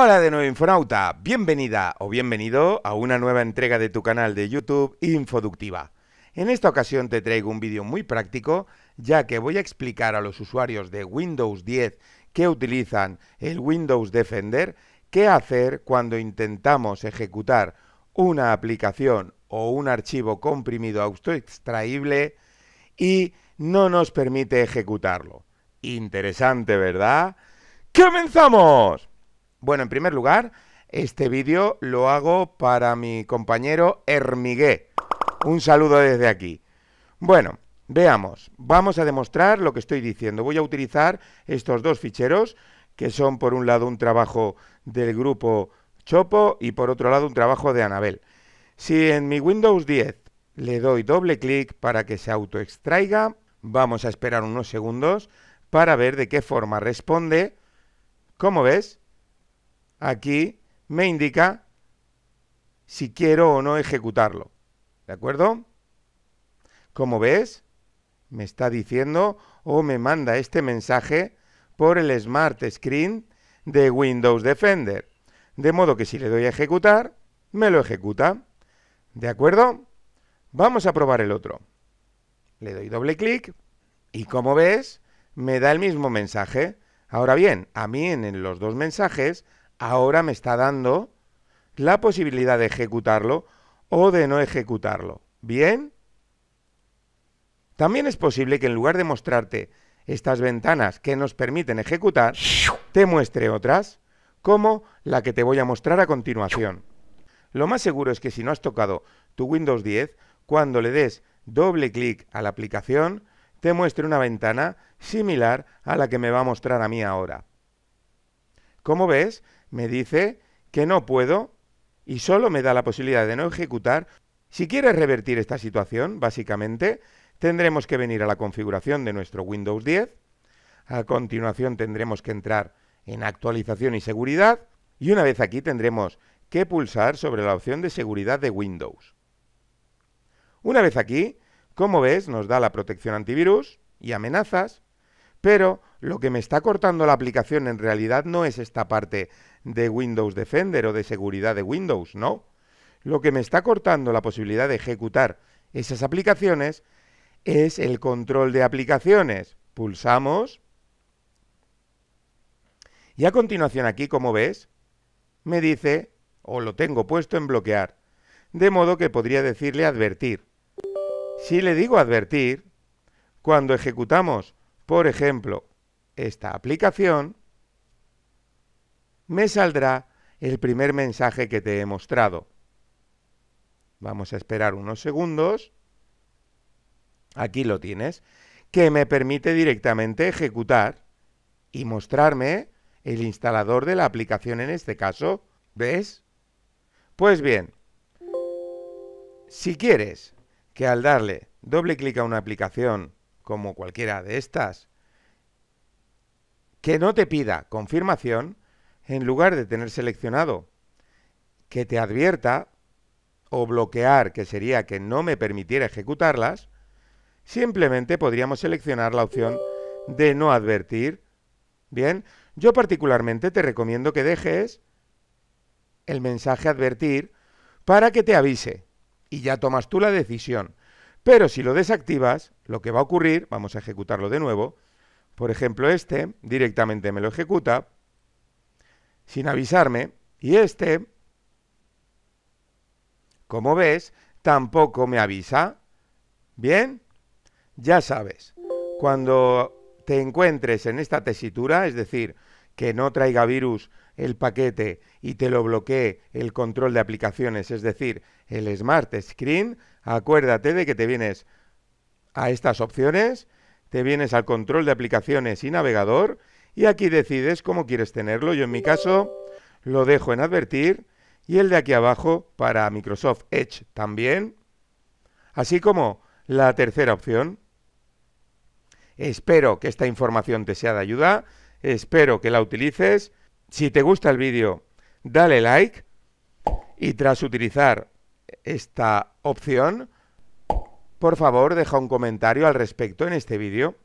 Hola de nuevo Infonauta, bienvenida o bienvenido a una nueva entrega de tu canal de YouTube Infoductiva. En esta ocasión te traigo un vídeo muy práctico ya que voy a explicar a los usuarios de Windows 10 que utilizan el Windows Defender qué hacer cuando intentamos ejecutar una aplicación o un archivo comprimido autoextraíble y no nos permite ejecutarlo. Interesante, ¿verdad? ¡Comenzamos! Bueno, en primer lugar, este vídeo lo hago para mi compañero Hermigué. Un saludo desde aquí. Bueno, veamos. Vamos a demostrar lo que estoy diciendo. Voy a utilizar estos dos ficheros, que son por un lado un trabajo del grupo Chopo y por otro lado un trabajo de Anabel. Si en mi Windows 10 le doy doble clic para que se autoextraiga, vamos a esperar unos segundos para ver de qué forma responde. Como ves, aquí me indica si quiero o no ejecutarlo. ¿De acuerdo? Como ves, me está diciendo o me manda este mensaje por el Smart Screen de Windows Defender. De modo que si le doy a ejecutar, me lo ejecuta. ¿De acuerdo? Vamos a probar el otro. Le doy doble clic y como ves, me da el mismo mensaje. Ahora bien, a mí en los dos mensajes ahora me está dando la posibilidad de ejecutarlo o de no ejecutarlo. ¿Bien? También es posible que en lugar de mostrarte estas ventanas que nos permiten ejecutar, te muestre otras, como la que te voy a mostrar a continuación. Lo más seguro es que si no has tocado tu Windows 10, cuando le des doble clic a la aplicación, te muestre una ventana similar a la que me va a mostrar a mí ahora. Como ves, me dice que no puedo y solo me da la posibilidad de no ejecutar. Si quieres revertir esta situación, básicamente, tendremos que venir a la configuración de nuestro Windows 10. A continuación tendremos que entrar en actualización y seguridad. Y una vez aquí tendremos que pulsar sobre la opción de seguridad de Windows. Una vez aquí, como ves, nos da la protección antivirus y amenazas. Pero lo que me está cortando la aplicación en realidad no es esta parte de Windows Defender o de seguridad de Windows, no. Lo que me está cortando la posibilidad de ejecutar esas aplicaciones es el control de aplicaciones. Pulsamos. Y a continuación aquí, como ves, me dice, o lo tengo puesto en bloquear, de modo que podría decirle advertir. Si le digo advertir, cuando ejecutamos por ejemplo, esta aplicación, me saldrá el primer mensaje que te he mostrado. Vamos a esperar unos segundos. Aquí lo tienes, que me permite directamente ejecutar y mostrarme el instalador de la aplicación en este caso. ¿Ves? Pues bien, si quieres que al darle doble clic a una aplicación como cualquiera de estas, que no te pida confirmación en lugar de tener seleccionado, que te advierta o bloquear, que sería que no me permitiera ejecutarlas, simplemente podríamos seleccionar la opción de no advertir. Bien, yo particularmente te recomiendo que dejes el mensaje advertir para que te avise y ya tomas tú la decisión. Pero si lo desactivas, lo que va a ocurrir, vamos a ejecutarlo de nuevo, por ejemplo este directamente me lo ejecuta sin avisarme y este, como ves, tampoco me avisa. ¿Bien? Ya sabes, cuando te encuentres en esta tesitura, es decir, que no traiga virus el paquete y te lo bloquee el control de aplicaciones, es decir, el Smart Screen, Acuérdate de que te vienes a estas opciones, te vienes al control de aplicaciones y navegador y aquí decides cómo quieres tenerlo. Yo en mi caso lo dejo en advertir y el de aquí abajo para Microsoft Edge también, así como la tercera opción. Espero que esta información te sea de ayuda, espero que la utilices. Si te gusta el vídeo, dale like y tras utilizar esta opción? Por favor, deja un comentario al respecto en este vídeo.